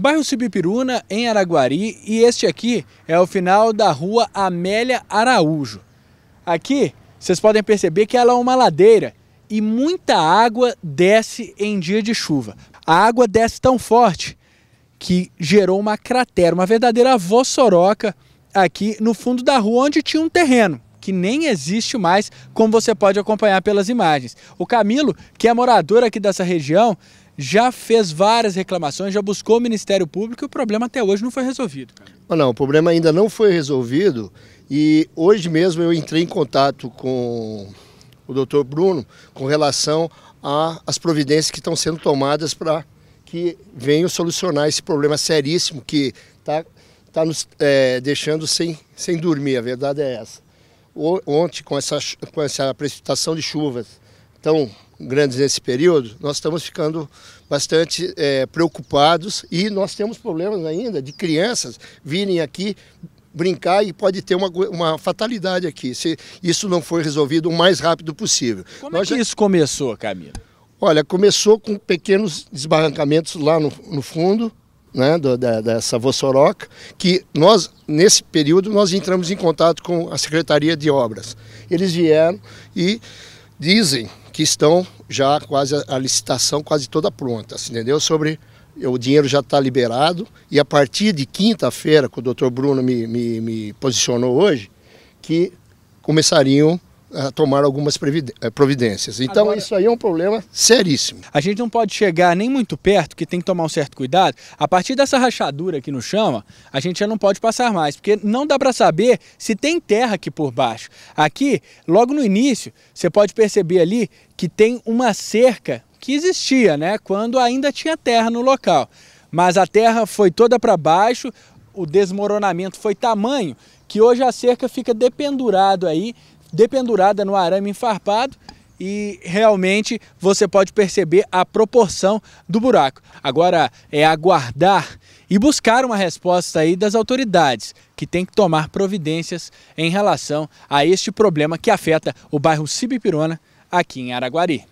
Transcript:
Bairro Sibipiruna, em Araguari, e este aqui é o final da rua Amélia Araújo. Aqui, vocês podem perceber que ela é uma ladeira e muita água desce em dia de chuva. A água desce tão forte que gerou uma cratera, uma verdadeira vossoroca aqui no fundo da rua onde tinha um terreno que nem existe mais, como você pode acompanhar pelas imagens. O Camilo, que é morador aqui dessa região, já fez várias reclamações, já buscou o Ministério Público e o problema até hoje não foi resolvido. Não, o problema ainda não foi resolvido e hoje mesmo eu entrei em contato com o doutor Bruno com relação às providências que estão sendo tomadas para que venham solucionar esse problema seríssimo que está tá nos é, deixando sem, sem dormir, a verdade é essa. Ontem, com essa, com essa precipitação de chuvas, tão grandes nesse período, nós estamos ficando bastante é, preocupados e nós temos problemas ainda de crianças virem aqui brincar e pode ter uma, uma fatalidade aqui, se isso não for resolvido o mais rápido possível. Como nós é que já... isso começou, Camila? Olha, começou com pequenos desbarrancamentos lá no, no fundo, né, do, da, dessa Vossoroca, que nós, nesse período, nós entramos em contato com a Secretaria de Obras. Eles vieram e dizem que estão já quase a, licitação quase toda pronta, assim, entendeu? Sobre o dinheiro já está liberado e a partir de quinta-feira, que o doutor Bruno me, me, me posicionou hoje, que começariam a tomar algumas eh, providências. Então Agora, isso aí é um problema seríssimo. A gente não pode chegar nem muito perto, que tem que tomar um certo cuidado. A partir dessa rachadura aqui no chão, a gente já não pode passar mais, porque não dá para saber se tem terra aqui por baixo. Aqui, logo no início, você pode perceber ali que tem uma cerca que existia, né, quando ainda tinha terra no local. Mas a terra foi toda para baixo, o desmoronamento foi tamanho que hoje a cerca fica dependurado aí dependurada no arame enfarpado e realmente você pode perceber a proporção do buraco. Agora é aguardar e buscar uma resposta aí das autoridades, que tem que tomar providências em relação a este problema que afeta o bairro Sibipirona aqui em Araguari.